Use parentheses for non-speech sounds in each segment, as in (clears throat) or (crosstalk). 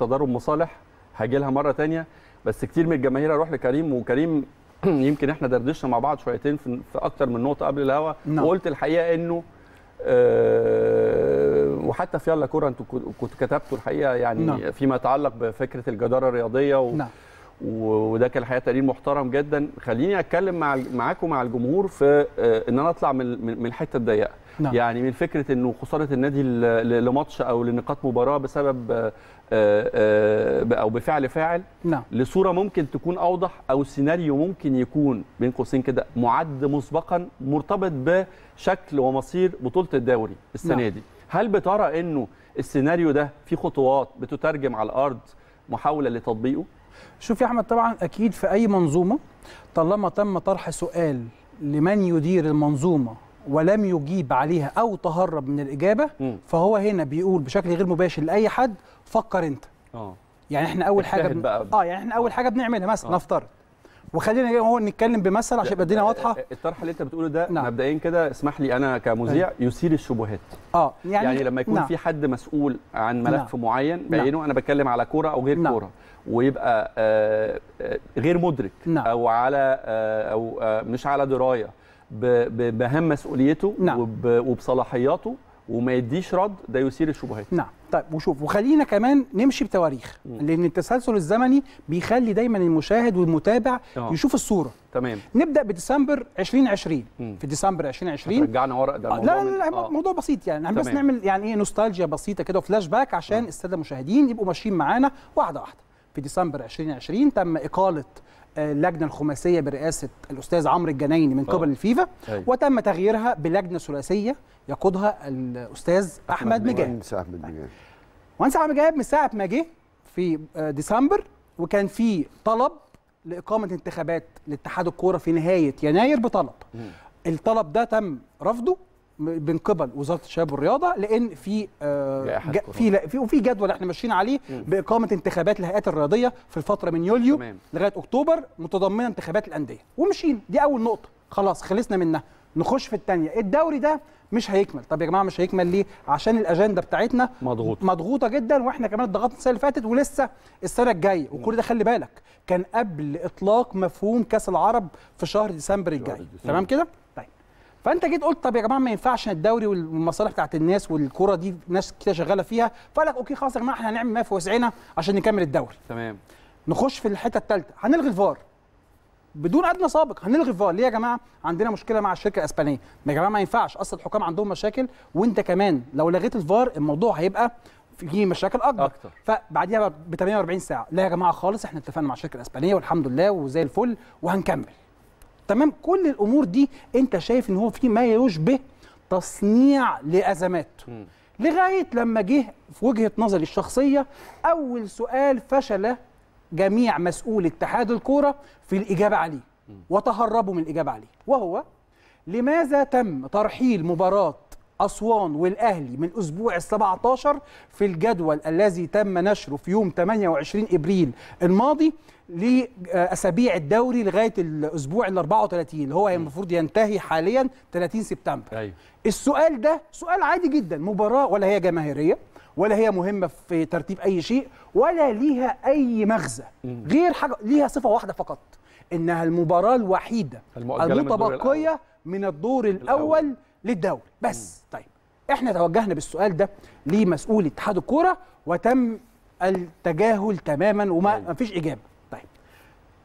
تضارب مصالح هاجي لها مره ثانيه بس كتير من الجماهير اروح لكريم وكريم (clears throat) يمكن احنا دردشنا مع بعض شويتين في اكتر من نقطه قبل الهوا نعم. وقلت الحقيقه انه أه وحتى في يلا كوره انتوا كنت كتبته الحقيقه يعني نعم. فيما يتعلق بفكره الجداره الرياضيه و نعم. وده كان الحقيقه تقرير محترم جدا خليني اتكلم مع معاكم مع الجمهور في آه، ان انا اطلع من من الحته الضيقه نعم. يعني من فكره انه خساره النادي لماتش او لنقاط مباراه بسبب آه، آه، آه، او بفعل فاعل نعم. لصوره ممكن تكون اوضح او سيناريو ممكن يكون بين قوسين كده معد مسبقا مرتبط بشكل ومصير بطوله الدوري السنه نعم. دي هل بترى انه السيناريو ده في خطوات بتترجم على الارض محاوله لتطبيقه شوف يا احمد طبعا اكيد في اي منظومه طالما تم طرح سؤال لمن يدير المنظومه ولم يجيب عليها او تهرب من الاجابه م. فهو هنا بيقول بشكل غير مباشر لاي حد فكر انت اه يعني احنا اول حاجه بن... اه يعني احنا اول حاجه بنعملها مثلا آه. نفترض وخلينا هو نتكلم بمثل عشان يبقى الدنيا واضحه الطرح اللي انت بتقوله ده نعم. مبدئيا كده اسمح لي انا كمذيع أيوه. يثير الشبهات اه يعني, يعني لما يكون نعم. في حد مسؤول عن ملف نعم. معين نعم. بعينه نعم. انا بتكلم على كوره او غير نعم. كوره ويبقى آآ آه، آه، غير مدرك نعم. او على او مش على درايه بمهام مسؤوليته نعم. وب... وبصلاحياته وما يديش رد ده يثير الشبهات نعم طيب وشوف وخلينا كمان نمشي بتواريخ م. لان التسلسل الزمني بيخلي دايما المشاهد والمتابع أوه. يشوف الصوره تمام نبدا بديسمبر 2020 م. في ديسمبر 2020 رجعنا ورق ده آه، لا لا, لا آه. موضوع بسيط يعني احنا بس نعمل يعني ايه نوستالجيا بسيطه كده وفلاش باك عشان آه. الساده المشاهدين يبقوا ماشيين معانا واحده واحده في ديسمبر 2020 تم إقالة اللجنه آه، الخماسيه برئاسه الاستاذ عمرو الجنايني من آه. قبل الفيفا أيوة. وتم تغييرها بلجنه ثلاثيه يقودها الاستاذ احمد مجاب مهندس احمد مجاب مهندس احمد مجاب من ساعه ما جه في آه، ديسمبر وكان في طلب لاقامه انتخابات لاتحاد الكوره في نهايه يناير بطلب الطلب ده تم رفضه من قبل وزاره الشباب والرياضه لان في آه، في في وفي جدول احنا ماشيين عليه باقامه انتخابات الهيئات الرياضيه في الفتره من يوليو تمام. لغايه اكتوبر متضمنه انتخابات الانديه ومشينا دي اول نقطه خلاص خلصنا منها نخش في الثانيه الدوري ده مش هيكمل طب يا جماعه مش هيكمل ليه عشان الاجنده بتاعتنا مضغوطه مضغوطه جدا واحنا كمان ضغطنا السنه اللي فاتت ولسه السنه الجايه وكل ده خلي بالك كان قبل اطلاق مفهوم كاس العرب في شهر ديسمبر الجاي تمام كده فانت جيت قلت طب يا جماعه ما ينفعش الدوري والمصالح بتاعت الناس والكوره دي ناس كتير شغاله فيها فقال لك اوكي خلاص يا جماعه احنا هنعمل ما في وسعنا عشان نكمل الدوري تمام نخش في الحته الثالثه هنلغي الفار بدون ادنى سابق هنلغي الفار ليه يا جماعه عندنا مشكله مع الشركه الاسبانيه ما يا جماعه ما ينفعش اصل الحكام عندهم مشاكل وانت كمان لو لغيت الفار الموضوع هيبقى في مشاكل اكبر, أكتر. فبعديها ب 48 ساعه لا يا جماعه خالص احنا اتفقنا مع الشركه الاسبانيه والحمد لله وزي الفل وهنكمل تمام كل الامور دي انت شايف ان هو في ما يشبه تصنيع لازمات م. لغايه لما جه في وجهه نظري الشخصيه اول سؤال فشل جميع مسؤول اتحاد الكوره في الاجابه عليه وتهربوا من الاجابه عليه وهو لماذا تم ترحيل مباراه أسوان والأهلي من أسبوع ال 17 في الجدول الذي تم نشره في يوم 28 إبريل الماضي لأسابيع الدوري لغاية الأسبوع ال 34 اللي هو المفروض ينتهي حاليا 30 سبتمبر أيوة. السؤال ده سؤال عادي جدا مباراة ولا هي جماهيرية ولا هي مهمة في ترتيب أي شيء ولا ليها أي مغزى غير حاجة ليها صفة واحدة فقط إنها المباراة الوحيدة المتبقية من الدور الأول, الأول للدوري بس م. طيب احنا توجهنا بالسؤال ده لمسؤول اتحاد الكوره وتم التجاهل تماما وما أيوة. طيب. فيش اجابه طيب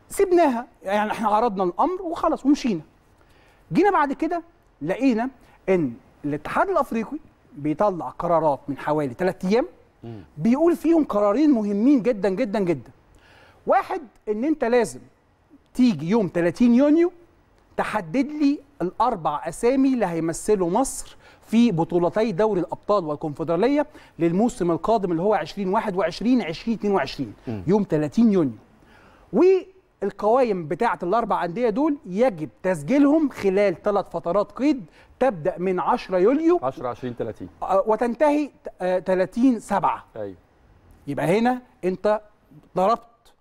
سيبناها يعني احنا عرضنا الامر وخلاص ومشينا جينا بعد كده لقينا ان الاتحاد الافريقي بيطلع قرارات من حوالي 3 ايام بيقول فيهم قرارين مهمين جدا جدا جدا واحد ان انت لازم تيجي يوم 30 يونيو تحدد لي الاربع اسامي اللي هيمثلوا مصر في بطولتي دوري الابطال والكونفدراليه للموسم القادم اللي هو 2021 2022 يوم 30 يونيو والقوائم بتاعه الاربع انديه دول يجب تسجيلهم خلال ثلاث فترات قيد تبدا من 10 يوليو 10 20 30 وتنتهي 30 7 ايوه يبقى هنا انت ضربت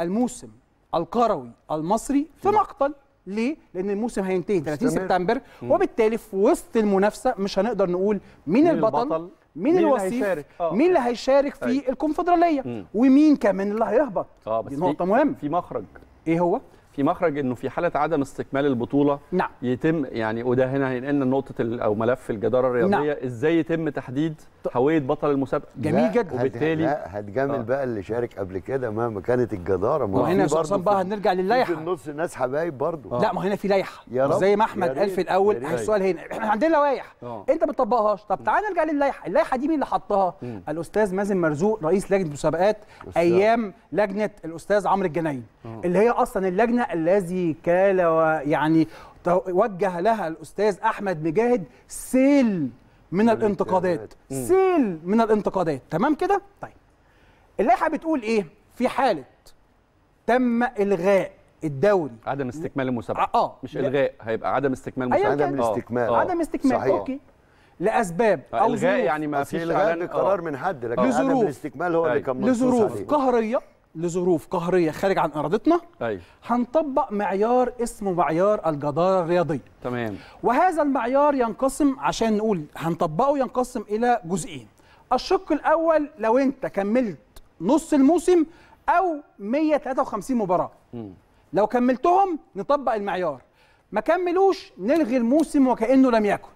الموسم القروي المصري في نعم. مقتل ليه؟ لان الموسم هينتهي 30 سبتمبر وبالتالي في وسط المنافسه مش هنقدر نقول مين, مين البطل, البطل مين, مين الوصيف اللي هيشارك, آه، مين اللي آه. هيشارك في أي. طيب. الكونفدراليه مم. ومين كمان اللي هيهبط آه بس دي نقطه مهمه في مخرج ايه هو في مخرج انه في حاله عدم استكمال البطوله نعم. يتم يعني وده هنا هينقلنا نقطه او ملف الجداره الرياضيه نعم. ازاي يتم تحديد هويه بطل المسابقه جميل جدا وبالتالي هتجامل آه. بقى اللي شارك قبل كده مهما كانت الجداره ما هو هنا يا بقى هنرجع للائحه في النص ناس حبايب برضه لا ما هنا في لائحه زي ما احمد قال في الاول السؤال هنا احنا عندنا لوائح آه. انت ما بتطبقهاش طب تعال نرجع للائحه اللائحه دي مين اللي حطها الاستاذ مازن مرزوق رئيس لجنه المسابقات ايام لجنه الاستاذ عمرو الجناين آه. اللي هي اصلا اللجنه الذي كان يعني وجه لها الاستاذ احمد مجاهد سيل من الانتقادات سيل من الانتقادات تمام كده طيب اللائحه بتقول ايه في حاله تم الغاء الدوري عدم استكمال المسابقه آه،, اه مش الغاء هيبقى عدم استكمال المسابقه عدم آه. استكمال آه. عدم استكمال صحيح. اوكي لاسباب آه، او الغاء يعني ما فيش اعلان قرار من حد لكن عدم الاستكمال هو اللي كان لظروف قهريه لظروف قهريه خارج عن ارادتنا أيوة. هنطبق معيار اسمه معيار الجداره الرياضيه تمام وهذا المعيار ينقسم عشان نقول هنطبقه ينقسم الى جزئين الشق الاول لو انت كملت نص الموسم او 153 مباراه م. لو كملتهم نطبق المعيار ما كملوش نلغي الموسم وكانه لم يكن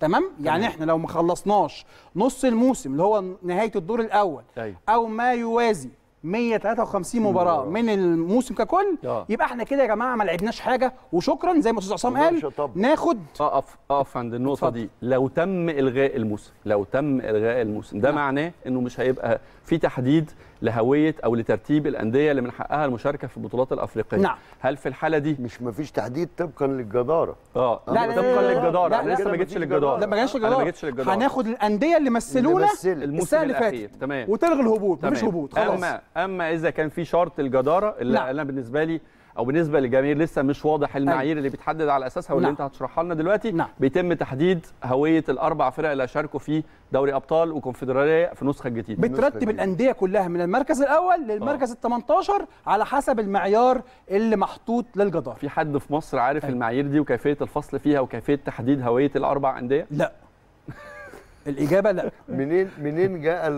تمام؟, يعني تمام يعني احنا لو ما خلصناش نص الموسم اللي هو نهايه الدور الاول أيوة. او ما يوازي 153 أيوة. مباراه من الموسم ككل آه. يبقى احنا كده يا جماعه ما لعبناش حاجه وشكرا زي ما استاذ عصام قال ناخد اقف اقف عند النقطه دي لو تم الغاء الموسم لو تم الغاء الموسم ده نعم. معناه انه مش هيبقى في تحديد لهويه او لترتيب الانديه اللي من حقها المشاركه في البطولات الافريقيه نعم. هل في الحاله دي مش مفيش تحديد طبقا للجداره اه لا طبقا للجداره انا لسه ما جيتش للجداره لا ما جيتش للجداره هناخد الانديه اللي مثلونا السنه اللي فاتت تمام وتلغي الهبوط مفيش هبوط خلاص اما اذا كان في شرط الجداره اللي لا. نعم. انا بالنسبه لي او بالنسبه للجماهير لسه مش واضح المعايير أيوة. اللي بتحدد على اساسها واللي لا. نعم. انت هتشرحها لنا دلوقتي لا. نعم. بيتم تحديد هويه الاربع فرق اللي هيشاركوا في دوري ابطال وكونفدراليه في النسخه الجديده بترتب الانديه كلها من المركز الاول آه. للمركز ال 18 على حسب المعيار اللي محطوط للجدار في حد في مصر عارف أي. طيب. المعايير دي وكيفيه الفصل فيها وكيفيه تحديد هويه الاربع انديه لا الاجابه لا منين منين جاء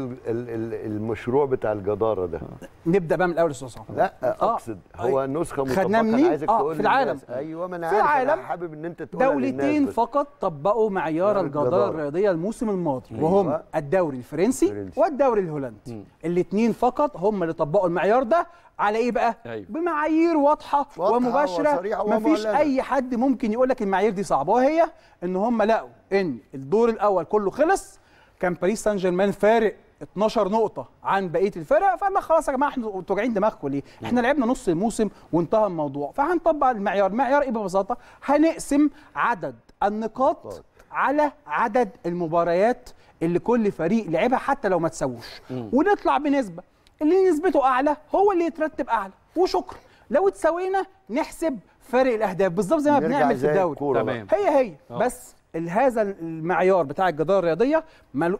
المشروع بتاع الجداره ده نبدا بقى من الاول يا استاذ لا آه. اقصد آه. هو نسخه مطبقه انا عايزك آه. تقول في العالم ايوه ما انا في العالم أنا حابب ان انت تقول دولتين فقط طبقوا معيار الجداره الرياضيه الموسم الماضي أيوة. وهم الدوري الفرنسي والدوري الهولندي الاثنين فقط هم اللي طبقوا المعيار ده على ايه بقى أيوة. بمعايير واضحه, واضحة ومباشره مفيش اي حد ممكن يقول لك المعايير دي صعبه وهي ان هم لقوا ان الدور الاول كله خلص كان باريس سان جيرمان فارق 12 نقطة عن بقية الفرق فقال لك خلاص يا جماعة احنا توجعين دماغكم ليه؟ احنا لعبنا نص الموسم وانتهى الموضوع فهنطبق المعيار، المعيار ايه ببساطة؟ هنقسم عدد النقاط على عدد المباريات اللي كل فريق لعبها حتى لو ما تسووش ونطلع بنسبة اللي نسبته اعلى هو اللي يترتب اعلى وشكرا لو اتساوينا نحسب فرق الاهداف بالظبط زي ما بنعمل في الدوري تمام هي هي أوه. بس هذا المعيار بتاع الجداره الرياضيه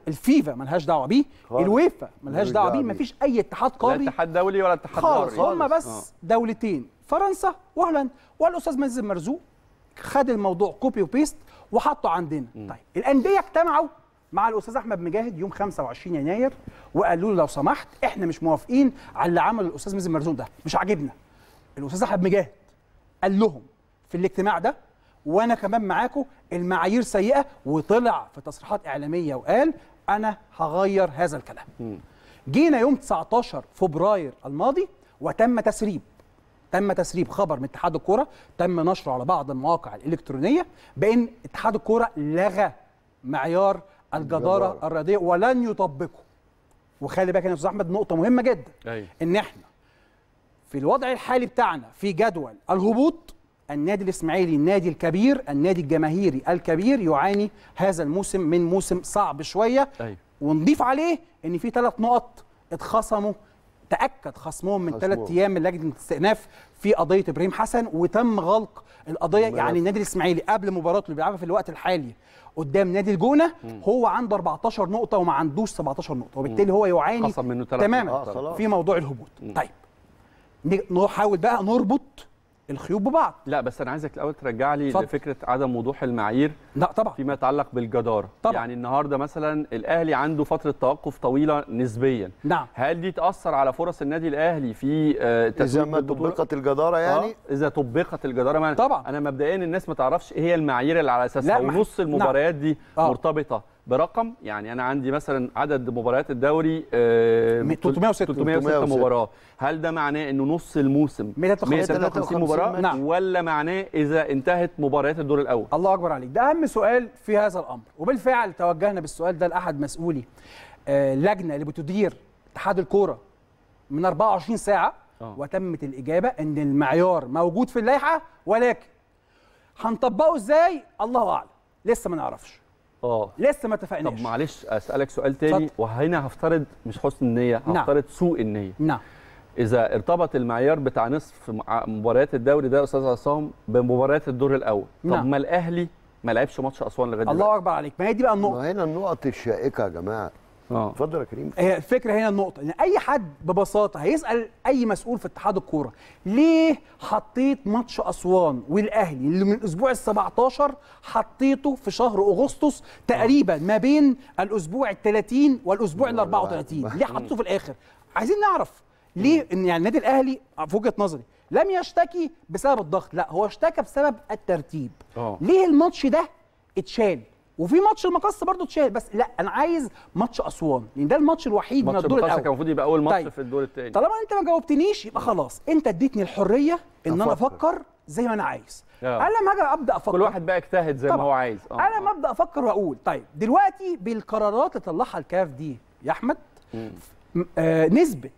الفيفا ملهاش دعوه بيه الويفا ملهاش دعوه بيه مفيش اي اتحاد قاري لا اتحاد دولي ولا اتحاد خالص هم بس أوه. آه. دولتين فرنسا وهولندا والاستاذ منزل مرزوق خد الموضوع كوبي وبيست وحطه عندنا م. طيب الانديه اجتمعوا مع الاستاذ احمد مجاهد يوم 25 يناير وقالوا له لو سمحت احنا مش موافقين على اللي عمله الاستاذ مازن مرزوق ده مش عاجبنا الاستاذ احمد مجاهد قال لهم في الاجتماع ده وانا كمان معاكم المعايير سيئه وطلع في تصريحات اعلاميه وقال انا هغير هذا الكلام جينا يوم 19 فبراير الماضي وتم تسريب تم تسريب خبر من اتحاد الكوره تم نشره على بعض المواقع الالكترونيه بان اتحاد الكوره لغى معيار الجداره الرياضيه ولن يطبقوا وخلي بالك يا استاذ احمد نقطه مهمه جدا أي. أيوه. ان احنا في الوضع الحالي بتاعنا في جدول الهبوط النادي الاسماعيلي النادي الكبير النادي الجماهيري الكبير يعاني هذا الموسم من موسم صعب شويه أي. أيوه. ونضيف عليه ان في ثلاث نقط اتخصموا تاكد خصمهم من ثلاث ايام من لجنه الاستئناف في قضيه ابراهيم حسن وتم غلق القضيه يعني النادي الاسماعيلي قبل مباراته اللي بيلعبها في الوقت الحالي قدام نادي الجونه هو عنده 14 نقطه وما عندوش 17 نقطه وبالتالي هو يعاني تماما آه في موضوع الهبوط طيب نحاول بقى نربط الخيوط ببعض لا بس انا عايزك الاول ترجع لي فضل. لفكره عدم وضوح المعايير لا طبعا فيما يتعلق بالجداره طبعا. يعني النهارده مثلا الاهلي عنده فتره توقف طويله نسبيا نعم هل دي تاثر على فرص النادي الاهلي في آه، اذا ما طبقت الجداره يعني آه. اذا طبقت الجداره يعني طبعا انا مبدئيا الناس ما تعرفش ايه هي المعايير اللي على اساسها ونص نعم. المباريات نعم. دي آه. مرتبطه برقم يعني انا عندي مثلا عدد مباريات الدوري 306 آه، 306 مباراه هل ده معناه انه نص الموسم 153 مباراه نعم. ولا معناه اذا انتهت مباريات الدور الاول الله اكبر عليك ده اهم سؤال في هذا الامر وبالفعل توجهنا بالسؤال ده لاحد مسؤولي آه، لجنه اللي بتدير اتحاد الكوره من 24 ساعه أوه. وتمت الاجابه ان المعيار موجود في اللائحه ولكن هنطبقه ازاي الله اعلم لسه ما نعرفش اه لسه ما اتفقناش طب معلش اسالك سؤال تاني فط... وهنا هفترض مش حسن النيه نعم. هفترض نعم. سوء النيه نعم اذا ارتبط المعيار بتاع نصف مباريات الدوري ده يا استاذ عصام بمباريات الدور الاول طب نعم. ما الاهلي ما لعبش ماتش اسوان لغايه دلوقتي الله اكبر عليك ما هي دي بقى النقطه هنا النقط الشائكه يا جماعه اه اتفضل يا كريم هي الفكره هنا النقطه ان اي حد ببساطه هيسال اي مسؤول في اتحاد الكوره ليه حطيت ماتش اسوان والاهلي اللي من الاسبوع ال17 حطيته في شهر اغسطس تقريبا آه. ما بين الاسبوع ال30 والاسبوع ال34 ليه (laughs) حطيته في الاخر عايزين نعرف ليه ان يعني النادي الاهلي في وجهه نظري لم يشتكي بسبب الضغط لا هو اشتكى بسبب الترتيب أوه. ليه الماتش ده اتشال وفي ماتش المقص برضه اتشال بس لا انا عايز ماتش اسوان لان يعني ده الماتش الوحيد من الدور الاول ماتش المفروض يبقى اول ماتش طيب. في الدور الثاني طالما انت ما جاوبتنيش يبقى خلاص انت اديتني الحريه ان انا افكر زي ما انا عايز انا لما اجي ابدا افكر كل واحد بقى يجتهد زي طبعا. ما هو عايز آه. انا لما ابدا افكر واقول طيب دلوقتي بالقرارات اللي طلعها الكاف دي يا احمد آه نسبه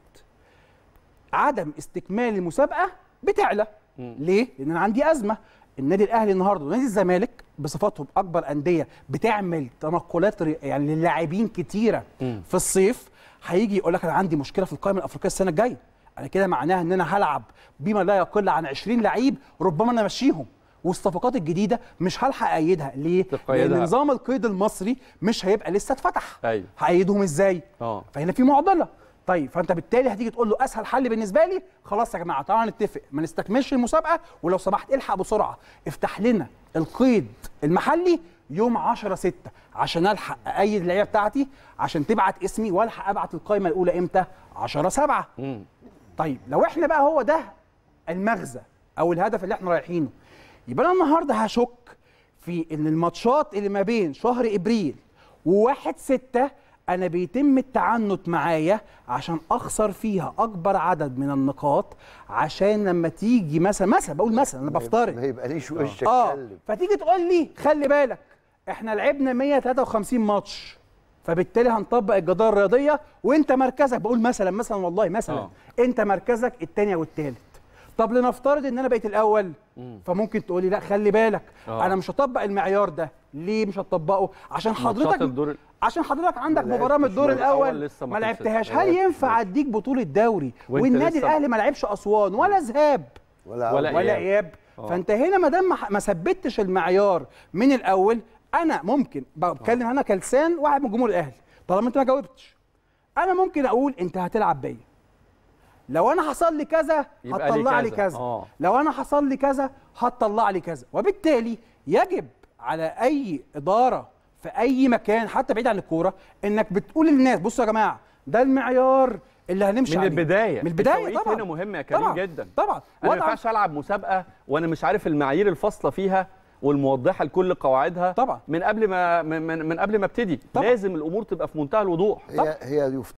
عدم استكمال المسابقه بتعلى مم. ليه؟ لان انا عندي ازمه النادي الاهلي النهارده ونادي الزمالك بصفاتهم اكبر انديه بتعمل تنقلات يعني للاعبين كتيره م. في الصيف هيجي يقول لك انا عندي مشكله في القائمه الافريقيه السنه الجايه انا كده معناها ان انا هلعب بما لا يقل عن 20 لعيب ربما انا امشيهم والصفقات الجديده مش هلحق ايدها ليه؟ لان نظام القيد المصري مش هيبقى لسه اتفتح أيوه. هايدهم ازاي؟ أوه. فهنا في معضله طيب فانت بالتالي هتيجي تقول له اسهل حل بالنسبه لي خلاص يا جماعه تعالى نتفق ما نستكملش المسابقه ولو سمحت الحق بسرعه افتح لنا القيد المحلي يوم 10 6 عشان الحق اقيد اللعيبه بتاعتي عشان تبعت اسمي والحق ابعت القائمه الاولى امتى 10 7 طيب لو احنا بقى هو ده المغزى او الهدف اللي احنا رايحينه يبقى انا النهارده هشك في ان الماتشات اللي ما بين شهر ابريل وواحد 6 انا بيتم التعنت معايا عشان اخسر فيها اكبر عدد من النقاط عشان لما تيجي مثلا مثلا بقول مثلا انا بفترض ما يبقاليش وشك اه فتيجي تقول لي خلي بالك احنا لعبنا 153 ماتش فبالتالي هنطبق الجداره الرياضيه وانت مركزك بقول مثلا مثلا والله مثلا أوه. انت مركزك الثاني والثالث طب لنفترض ان انا بقيت الاول مم. فممكن تقولي لا خلي بالك أوه. انا مش هطبق المعيار ده ليه مش هتطبقه عشان حضرتك الدور... عشان حضرتك عندك مباراه من الدور الاول ما لعبتهاش هل ينفع اديك بطوله دوري والنادي الاهلي ما لعبش اسوان ولا ذهاب ولا ولا, ولا اياب آه. فانت هنا ما دام ما ثبتش المعيار من الاول انا ممكن بتكلم آه. انا كلسان واحد من جمهور الاهلي طالما انت ما جاوبتش انا ممكن اقول انت هتلعب بيا لو انا حصل لي كذا هتطلع لي كذا, لي كذا. آه. لو انا حصل لي كذا هتطلع لي كذا وبالتالي يجب على اي اداره في اي مكان حتى بعيد عن الكوره انك بتقول للناس بصوا يا جماعه ده المعيار اللي هنمشي من عليه. البدايه من البدايه طبعا هنا مهم يا كريم طبعا. جدا طبعا انا ما ينفعش العب مسابقه وانا مش عارف المعايير الفاصله فيها والموضحه لكل قواعدها طبعا من قبل ما من, من قبل ما ابتدي لازم الامور تبقى في منتهى الوضوح هي هي